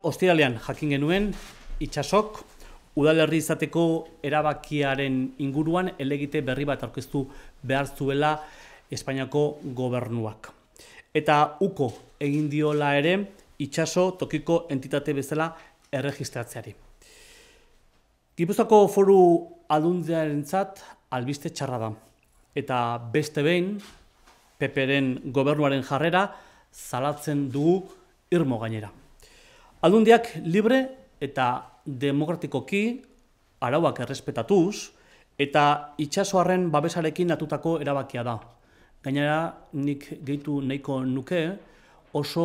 Ostiralean jakin genuen itsasok udalerri izateko erabakiaren inguruan elegite berri bat aurkeztu behar zuela Espainiako gobernuak. Eta uko egin diola ere itsaso tokiko entitate bezala erregistratzeari. Gipuzako foru alundiaren zat, albiste txarra da. Eta beste behin, Peperen gobernuaren jarrera, zalatzen dugu irmo gainera. Aldundiak libre eta demokratikoki arauak errespetatuz eta itxasoarren babesarekin natutako erabakia da. Gainera nik gehitu nahiko nuke oso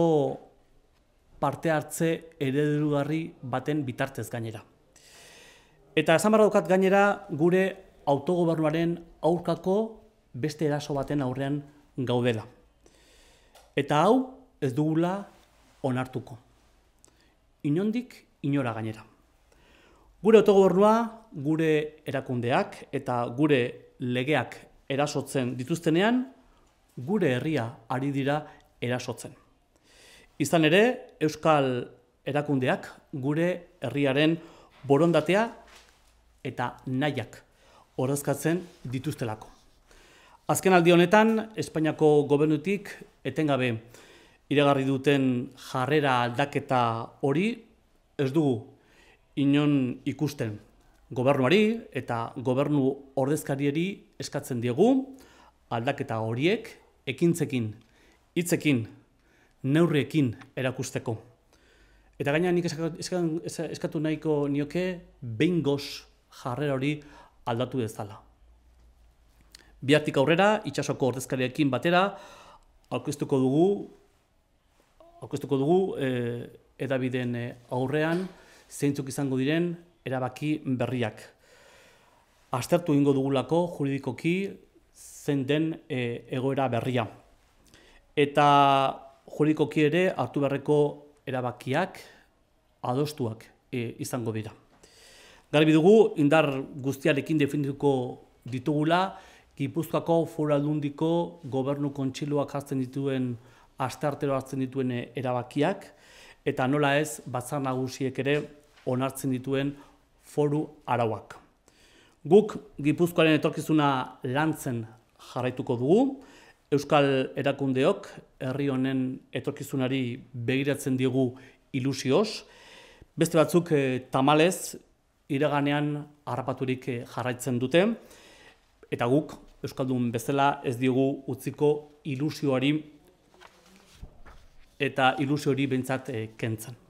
parte hartze eredugarri baten bitartez gainera. Eta esan daukat gainera gure autogobernuaren aurkako beste eraso baten aurrean gaudela. Eta hau ez dugula onartuko inondik inora gainera. Gure autogobernua, gure erakundeak eta gure legeak erasotzen dituztenean, gure herria ari dira erasotzen. Izan ere, Euskal erakundeak gure herriaren borondatea eta nahiak horrezkatzen dituztelako. Azken aldi honetan, Espainiako gobernutik etengabe iragarri duten jarrera aldaketa hori ez dugu inon ikusten gobernuari eta gobernu ordezkarieri eskatzen diegu aldaketa horiek ekintzekin hitzekin neurriekin erakusteko eta gaina nik eskatu nahiko nioke goz jarrera hori aldatu dezala biatik aurrera itsasoko ordezkariekin batera aurkeztuko dugu aurkeztuko dugu e, eh, edabideen eh, aurrean zeintzuk izango diren erabaki berriak. Aztertu ingo dugulako juridikoki zen den eh, egoera berria. Eta juridikoki ere hartu berreko erabakiak adostuak izango dira. Garbi dugu indar guztialekin definituko ditugula Gipuzkoako foraldundiko gobernu kontsiluak hasten dituen asteartero hartzen dituen erabakiak, eta nola ez, batzar nagusiek ere onartzen dituen foru arauak. Guk, Gipuzkoaren etorkizuna lantzen jarraituko dugu, Euskal erakundeok, herri honen etorkizunari begiratzen digu ilusioz, beste batzuk e, tamalez, iraganean harrapaturik eh, jarraitzen dute, eta guk, Euskaldun bezala ez digu utziko ilusioari eta ilusio hori bentsat e, eh, kentzen.